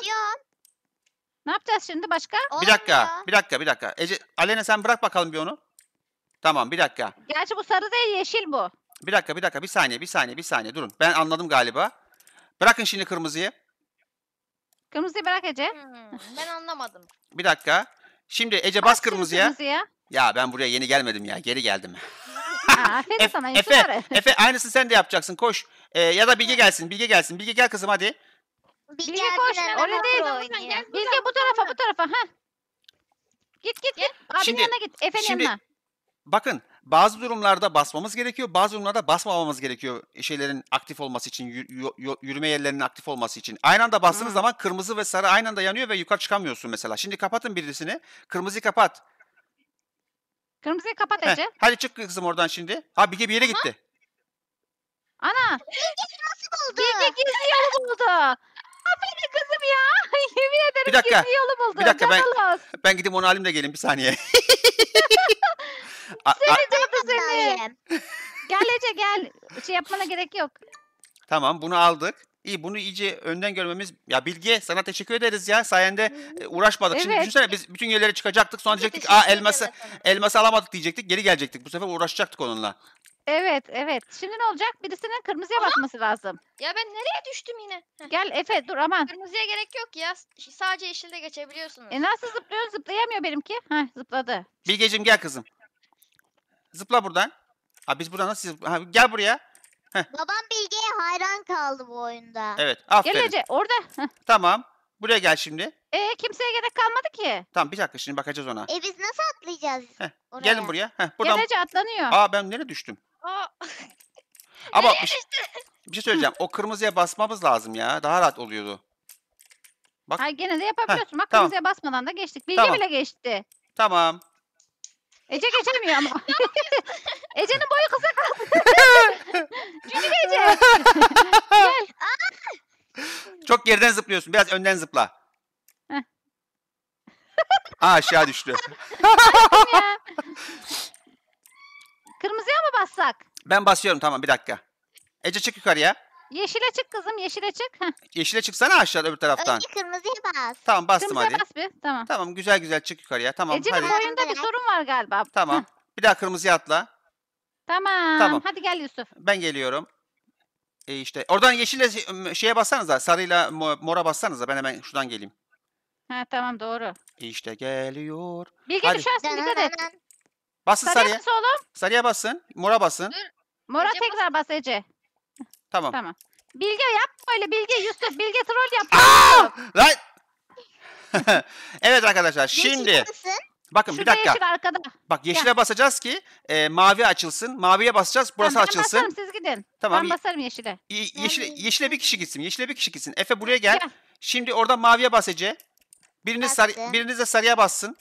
Ne yapacağız şimdi başka? Bir dakika. Bir dakika bir dakika. Ece Alena sen bırak bakalım bir onu. Tamam bir dakika. Gerçi bu sarı değil yeşil bu. Bir dakika bir dakika bir saniye bir saniye bir saniye durun. Ben anladım galiba. Bırakın şimdi kırmızıyı. Kırmızıyı bırak Ece. Hmm, ben anlamadım. Bir dakika. Şimdi Ece bas kırmızıya. kırmızıya. Ya ben buraya yeni gelmedim ya. Geri geldim. aferin Efe, sana. Efe, Efe aynısını sen de yapacaksın. Koş. Ee, ya da Bilge gelsin. Bilge gelsin. Bilge gel kızım hadi. Bilge, Bilge koş. Orada değil. Bilge bu tarafa bu tarafa. Ha. Git git git. Abinin şimdi, yanına git. Efe'nin yanına. Bakın bazı durumlarda basmamız gerekiyor, bazı durumlarda basmamamız gerekiyor şeylerin aktif olması için, yürüme yerlerinin aktif olması için. Aynı anda bastığınız hmm. zaman kırmızı ve sarı aynı anda yanıyor ve yukarı çıkamıyorsun mesela. Şimdi kapatın birisini, kırmızıyı kapat. Kırmızıyı kapat Ece. Heh, hadi çık kızım oradan şimdi. Ha Bilge bir yere gitti. Ha? Ana. Bilge nasıl buldu? Bilge gizli yolu buldu. Aferin kızım ya. Yemin ederim bir dakika, gizli yolu buldu. Bir dakika ben, ben gideyim onu alayım da gelin bir saniye. A- a- Seni gel Ece gel. Şey yapmana gerek yok. tamam bunu aldık. İyi bunu iyice önden görmemiz. Ya Bilge sana teşekkür ederiz ya. Sayende e, uğraşmadık. Şimdi Evet. düşünsene biz bütün yerlere çıkacaktık. Sonra diyecektik aa elması elması alamadık diyecektik. Geri gelecektik. Bu sefer uğraşacaktık onunla. Evet evet. Şimdi ne olacak? Birisinin kırmızıya batması lazım. Ya ben nereye düştüm yine? Gel Efe dur aman. Kırmızıya gerek yok ya. Sadece yeşilde geçebiliyorsunuz. E nasıl zıplıyorsun? Zıplayamıyor benimki. Heh zıpladı. Bilgeciğim gel kızım. Zıpla buradan. Ha biz buradan nasıl zıpla? Ha, gel buraya. Heh. Babam Bilge'ye hayran kaldı bu oyunda. Evet aferin. Gel Ece orada. Tamam. Buraya gel şimdi. Ee, kimseye gerek kalmadı ki. Tamam bir dakika şimdi bakacağız ona. E biz nasıl atlayacağız Heh. oraya? Gelin buraya. Heh, buradan... Gel atlanıyor. Aa ben nereye düştüm? Aa. Ama bir, şey- bir şey söyleyeceğim. o kırmızıya basmamız lazım ya. Daha rahat oluyordu. Bak. Ay gene de yapabiliyorsun. Bak tamam. kırmızıya basmadan da geçtik. Bilge Tamam. bile geçti. Tamam. Ece geçemiyor ama. Ece'nin boyu kısa kaldı. Çünkü Ece. Gel. Çok geriden zıplıyorsun. Biraz önden zıpla. Heh. aşağı düştü. Kırmızıya mı bassak? Ben basıyorum tamam bir dakika. Ece çık yukarıya. Yeşile çık kızım yeşile çık. Heh. Yeşile çıksana aşağıda öbür taraftan. Önce kırmızıya bas. Tamam bastım Kırmızıya hadi. bas bir. Tamam. Tamam güzel güzel çık yukarıya. Tamam Ece'nin hadi. oyunda bir sorun var galiba. Tamam. Heh. Bir daha kırmızıya atla. Tamam. Tamam. Hadi gel Yusuf. Ben geliyorum. E işte oradan yeşile şeye bassanıza. Sarıyla mora bassanıza. Ben hemen şuradan geleyim. Ha tamam doğru. E, işte geliyor. Bilge Hadi. düşersin dikkat et. Basın sarıya. Sarıya, oğlum? sarıya basın. Mora basın. Dur. Mora Ece tekrar bas Ece. Tamam. Tamam. Bilge yapma öyle Bilge Yusuf. Bilge troll yap. Aa! Lan! evet arkadaşlar şimdi. Bakın Şurada bir dakika. arkada. Bak yeşile Gel. basacağız ki e, mavi açılsın. Maviye basacağız burası Tamam, açılsın. basarım siz gidin. Tamam. Ben basarım yeşile. Ye- yeşile, yeşile bir kişi gitsin. Yeşile bir kişi gitsin. Efe buraya gel. Gel. Şimdi orada maviye basece. Biriniz sar biriniz de sarıya bassın.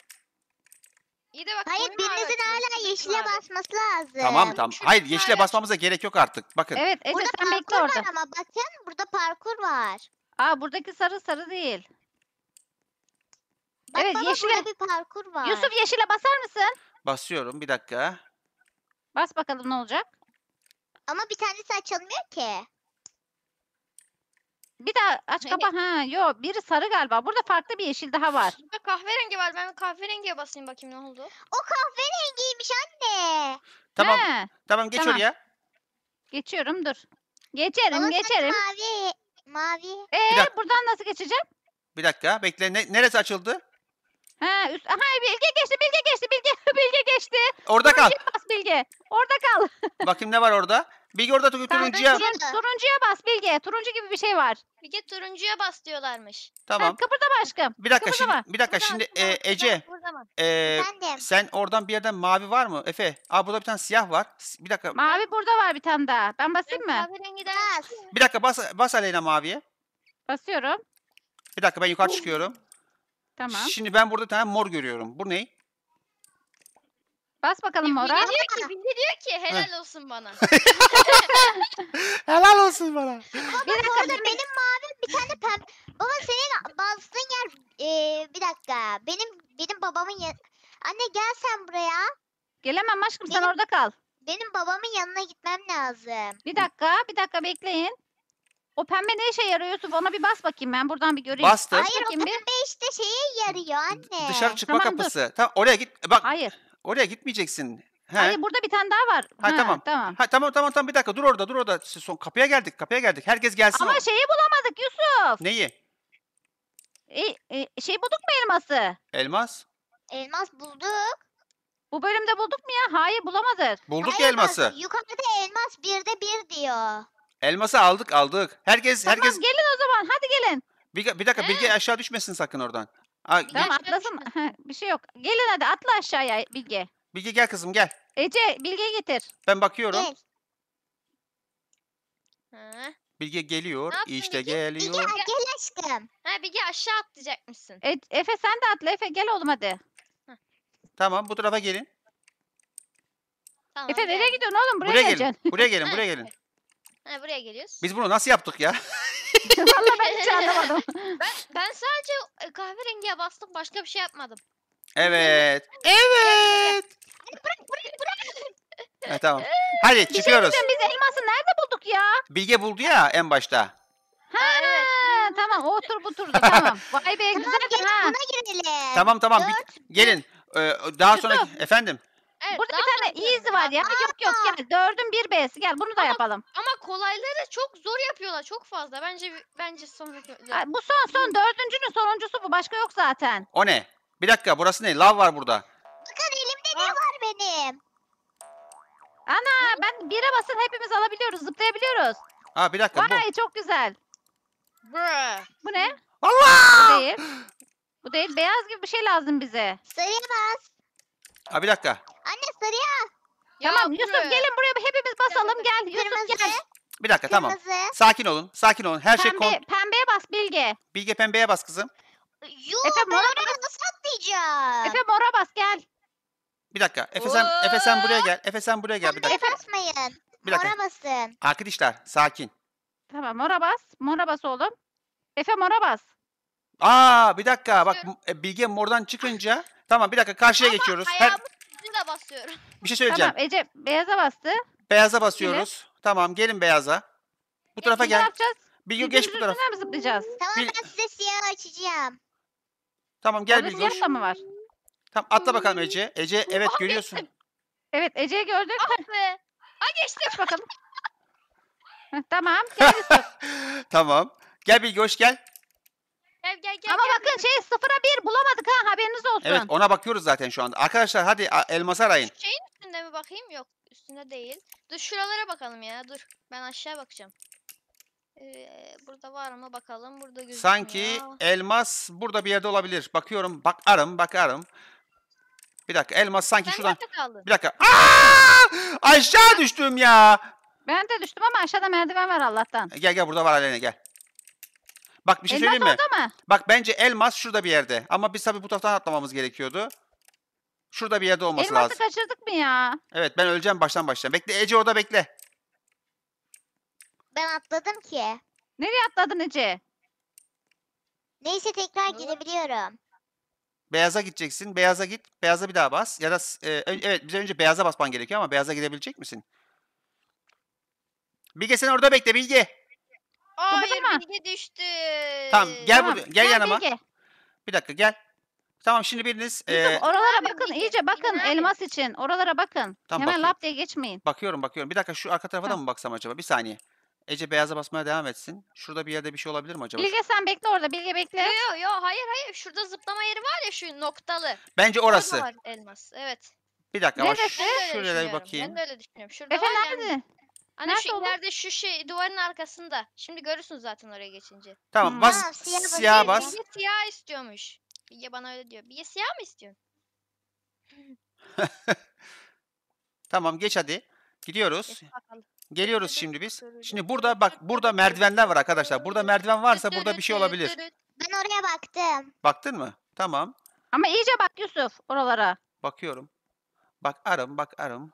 İyi de bak. Hayır birinizin hala yeşile sıkıştılar. basması lazım. Tamam tamam. Şurası Hayır yeşile hala- basmamıza gerek yok artık. Bakın. Evet Ece Burada sen bekle parkur var ama bakın burada parkur var. Aa buradaki sarı sarı değil. Bak Evet, baba yeşile- burada bir parkur var. Yusuf yeşile basar mısın? Basıyorum bir dakika. Bas bakalım ne olacak. Ama bir tanesi açılmıyor ki. Bir daha aç hani kapa. Ha, yok biri sarı galiba. Burada farklı bir yeşil daha var. Burada kahverengi var. Ben kahverengiye basayım bakayım ne oldu. O kahverengiymiş anne. Tamam. He. Tamam geç Tamam. oraya. Geçiyorum dur. Geçerim Ama geçerim. mavi. Mavi. Ee buradan nasıl geçeceğim? Bir dakika bekle. Ne- neresi açıldı? Ha üst. Aha Bilge geçti Bilge geçti Bilge. Bilge geçti. Orada kal. Bas Bilge. Orada kal. Bakayım ne var orada? Bilge orada turuncuya. Bilge, turuncuya bas Bilge. Turuncu gibi bir şey var. Bilge turuncuya bas diyorlarmış. Tamam. Sen kıpırdama aşkım. Bir dakika şimdi. Bir dakika şimdi e, Ece. Burada mı? e, Efendim. sen oradan bir yerden mavi var mı Efe? Aa burada bir tane siyah var. Bir dakika. Mavi burada var bir tane daha. Ben basayım mı? Kahverengiden. Bas. Bir dakika bas bas Aleyna maviye. Basıyorum. Bir dakika ben yukarı çıkıyorum. Tamam. Şimdi ben burada bir tane mor görüyorum. Bu ne? Bas bakalım Bilge Mora. diyor ki, Bilge diyor ki helal olsun bana. Helal olsun bana. Baba dakika arada benim mavi bir tane pembe. Baba senin bastığın yer e, bir dakika. Benim benim babamın ya... Anne gel sen buraya. Gelemem aşkım sen orada kal. Benim babamın yanına gitmem lazım. Bir dakika bir dakika bekleyin. O pembe ne işe yarıyor Yusuf? Ona bir bas bakayım ben buradan bir göreyim. Bastım. Hayır o Bakayım bir. pembe işte şeye yarıyor anne. Dışarı çıkma Tamam, dur. kapısı. Tamam oraya git. Bak Hayır. Oraya gitmeyeceksin. He. Hayır burada bir tane daha var. Ha, ha tamam. Tamam. Ha tamam tamam tamam bir dakika dur orada dur orada. İşte son kapıya geldik kapıya geldik. Herkes gelsin. Ama orada. şeyi bulamadık Yusuf. Neyi? E, e, şey bulduk mu elması? Elmas? Elmas bulduk. Bu bölümde bulduk mu ya? Hayır bulamadık. Bulduk Hayır, elması. elması. Yukarıda elmas birde bir diyor. Elması aldık aldık. Herkes tamam, herkes. gelin o zaman hadi gelin. Bir, bir dakika Bilge aşağı düşmesin sakın oradan. Aa, Tamam gel- atlasın. bir şey yok. Gelin hadi atla aşağıya Bilge. Bilge gel kızım gel. Ece Bilge'yi getir. Ben bakıyorum. Gel. Bilge geliyor. yaptın işte Bilge? Bilge gel aşkım. ha Bilge aşağı atlayacakmışsın. E, Efe sen de atla Efe gel oğlum hadi. Tamam bu tarafa gelin. Tamam, Efe nereye gidiyorsun oğlum? Buraya, Buraya gelin. Buraya gelin. Buraya gelin. Ha, buraya geliyoruz. Biz bunu nasıl yaptık ya? Valla ben hiç anlamadım. Ben, ben sadece e, kahverengiye bastım başka bir şey yapmadım. Evet. Evet. Hadi bırak bırak bırak. Ha, tamam. Hadi Bir çıkıyoruz. diyeceğim biz elması nerede bulduk ya? Bilge buldu ya en başta. Ha, evet. tamam otur tur tamam. Vay be Tamam güzel gelin ha. buna girelim. Tamam tamam. bit- Gelin. Ee, daha sonra efendim. Evet, Burada bir tane sonra- var ya. Yok yok gel. Dördün bir B'si gel bunu da Ama- yapalım. Ama kolayları çok zor yapıyorlar. Çok fazla. Bence bence sonraki. Bu son son dördüncünün sonuncusu bu. Başka yok zaten. O ne? Bir dakika burası ne? Lav var burada. Bakın elimde ne var benim? Ana, ben bire basın hepimiz alabiliyoruz. Zıplayabiliyoruz. Ha bir dakika bu. Vay çok güzel. Brr. Bu ne? Allah! Bu değil. Bu değil. Beyaz gibi bir şey lazım bize. Sarı bas. Ha bir dakika. Anne sarıya Tamam Yusuf gelin buraya hepimiz basalım gel. Yusuf kırmızı. gel. Bir dakika tamam. Kırmızı. Sakin olun. Sakin olun. Her şey Pembe, kon... pembeye bas Bilge. Bilge pembeye bas kızım. Yuh Efe, ben mora oraya nasıl atlayacağım? Efe mora bas gel. Bir dakika. Efe sen, Efe sen buraya gel. Efe sen buraya gel bir dakika. Efe basmayın. Bir dakika. Mora basın. Arkadaşlar sakin. Tamam mora bas. Mora bas oğlum. Efe mora bas. Aa bir dakika bak e, Bilge mordan çıkınca Tamam bir dakika karşıya Ama geçiyoruz. Her... Ayağımın ucuna basıyorum. Bir şey söyleyeceğim. Tamam Ece beyaza bastı. Beyaza basıyoruz. Tamam gelin beyaza. Bu tarafa Ne gel. yapacağız? Bilgi geç bu Birbirimizin tarafa. üzerine zıplayacağız? Tamam Bil- ben size siyah açacağım. Tamam gel Bilgi. siyah mı var? Tamam atla bakalım Ece. Ece evet Aa, görüyorsun. geçtim. Evet Ece'yi gördük. Ah be. Ha geçtim. Kaç bakalım. tamam. Gel Yusuf. tamam. Gel Bilgi hoş gel. Gel gel gel. Ama gel. bakın şey sıfıra bir bulamadık ha haberiniz olsun. Evet ona bakıyoruz zaten şu anda. Arkadaşlar hadi elmas arayın. Şu şeyin üstünde mi bakayım? Yok üstünde değil. Dur şuralara bakalım ya dur. Ben aşağı bakacağım. Ee, burada var mı bakalım. Burada gözükmüyor. Sanki elmas burada bir yerde olabilir. Bakıyorum bakarım bakarım. Bir dakika elmas sanki Sen şuradan. Bir dakika. Aa! Aşağı düştüm ya. Ben de düştüm ama aşağıda merdiven var Allah'tan. Gel gel burada var Aleyna gel. Bak bir şey Elmas söyleyeyim mi? orada mı? Bak bence elmas şurada bir yerde. Ama biz tabii bu taraftan atlamamız gerekiyordu. Şurada bir yerde olması Elmas'ı lazım. kaçırdık mı ya? Evet ben öleceğim baştan başlayacağım. Bekle Ece orada bekle. Ben atladım ki. Nereye atladın Ece? Neyse tekrar gidebiliyorum Beyaza gideceksin. Beyaza git. Beyaza bir daha bas. Ya da e, evet bize önce beyaza basman gerekiyor ama beyaza gidebilecek misin? Bilge sen orada bekle Bilge. Hayır bilge düştü. Tamam gel Tamam, buraya. Gel yanıma. Bilge. Bir dakika gel. Tamam şimdi biriniz Yusuf, oralara Abi, bakın bilge. iyice bakın Bilge. elmas için. Oralara bakın. Tamam, Hemen bakıyorum. lap diye geçmeyin. bakıyorum bakıyorum. Bir dakika şu arka tarafa da mı baksam acaba? Bir saniye. Ece beyaza basmaya devam etsin. Şurada bir yerde bir şey olabilir mi acaba? Bilge sen bekle orada. Bilge bekle. Yo yo hayır hayır şurada zıplama yeri var ya şu noktalı. Bence orası. var elmas. Evet. Bir dakika ama Neresi? Ben şuraya bir bakayım. Ben de öyle düşünüyorum. Şurada Efe var yani. Anne hani Nerede şu olur? ileride şu şey duvarın arkasında. Şimdi görürsün zaten oraya geçince. Tamam bas siyah siyah, bas. Bilge siyah istiyormuş. Bilge bana öyle diyor. Bilge siyah mı istiyorsun? Tamam geç hadi. Gidiyoruz. Geliyoruz şimdi biz. Şimdi burada bak burada merdivenler var arkadaşlar. Burada merdiven varsa burada bir şey olabilir. Ben oraya baktım. Baktın mı? Tamam. Ama iyice bak Yusuf oralara. Bakıyorum. Bak arım bak arım.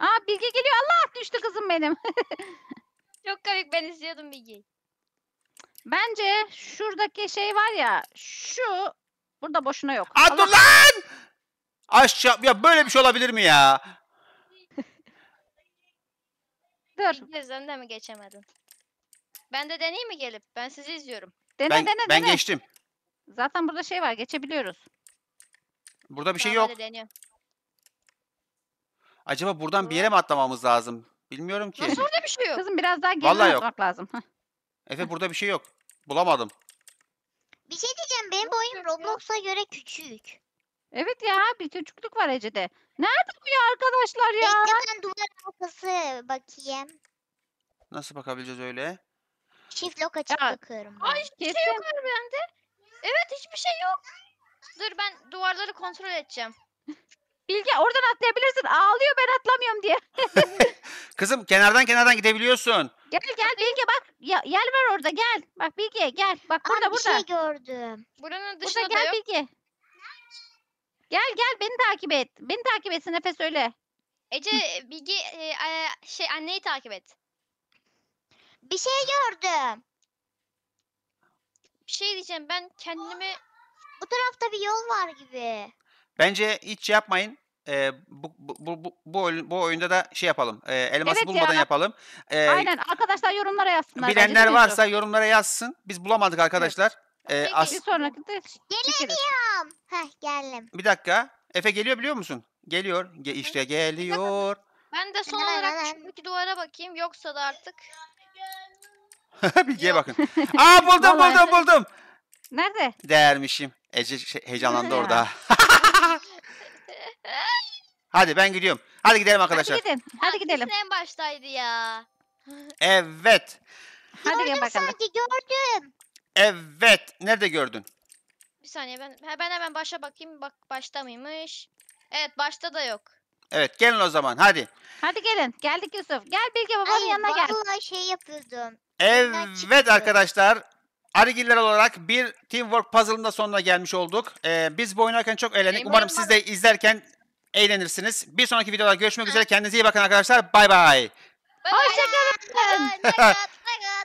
Aa bilgi geliyor. Allah düştü kızım benim. Çok komik ben izliyordum bilgi. Bence şuradaki şey var ya şu burada boşuna yok. Aa, dur lan! Aşağı ya böyle bir şey olabilir mi ya? Dur. Bilge de mi geçemedin? Ben de deneyeyim mi gelip? Ben sizi izliyorum. Dene ben dene ben dene. geçtim. Zaten burada şey var geçebiliyoruz. Burada bir şey yok. hadi deniyorum. Acaba buradan bir yere mi atlamamız lazım? Bilmiyorum ki. Nasıl orada bir şey yok? Kızım biraz daha geri Vallahi atmak lazım. Efe burada bir şey yok. Bulamadım. Bir şey diyeceğim benim boyum Roblox'a göre küçük. Evet ya bir çocukluk var Ece'de. Nerede bu ya arkadaşlar ya? Bekle ben duvar arkası bakayım. Nasıl bakabileceğiz öyle? Çift lok açıp Ya. bakıyorum. ben. Ay hiçbir şey yok bende. Evet hiçbir şey yok. Dur ben duvarları kontrol edeceğim. Bilge oradan atlayabilirsin. Ağlıyor ben atlamıyorum diye. Kızım kenardan kenardan gidebiliyorsun. Gel gel Bilge bak. Ya, yel var orada gel. Bak Bilge gel. Bak burada Aa, bir burada. şey gördüm. Buranın dışında. burada gel yok. Bilge. Gel gel beni takip et. Beni takip etsin Nefes öyle. Ece Bilge e, şey anneyi takip et. Bir şey gördüm. Bir şey diyeceğim ben kendimi Bu tarafta bir yol var gibi. Bence hiç yapmayın. Ee, bu, bu, bu, bu, bu oyunda da şey yapalım. E, elması Evet ya. bulmadan yapalım. Ee, Aynen arkadaşlar yorumlara yazsınlar. bence, Bilenler varsa Ebru? yorumlara yazsın. Biz bulamadık arkadaşlar. Ee, Peki, as- bir sonraki de Gelemiyorum. Heh geldim. bir dakika. Efe geliyor biliyor musun? Geliyor. Ge- işte geliyor. Ben de son olarak şuradaki duvara bakayım. Yoksa da artık. Bilgiye bakın. Aa buldum buldum buldum. Nerede? Değermişim. Ece şey, heyecanlandı orada. Hadi ben gidiyorum. Hadi gidelim arkadaşlar. Hadi gidin. Hadi gidelim. en baştaydı ya. Evet. Hadi gel gördüm bakalım. sanki gördüm. Evet. Nerede gördün? Bir saniye ben he, ben hemen başa bakayım. Bak başta mıymış? Evet başta da yok. Evet gelin o zaman hadi. Hadi gelin. Geldik Yusuf. Gel Bilge babanın Ay yanına gel. vallahi şey yapıyordum. Evet arkadaşlar Arigiller olarak bir Teamwork Puzzle'ın da sonuna gelmiş olduk. Ee, biz bu oynarken çok eğlendik. Ee, Umarım siz de izlerken eğlenirsiniz. Bir sonraki videoda görüşmek üzere. Kendinize iyi bakın arkadaşlar. Bay bay. Hoşçakalın.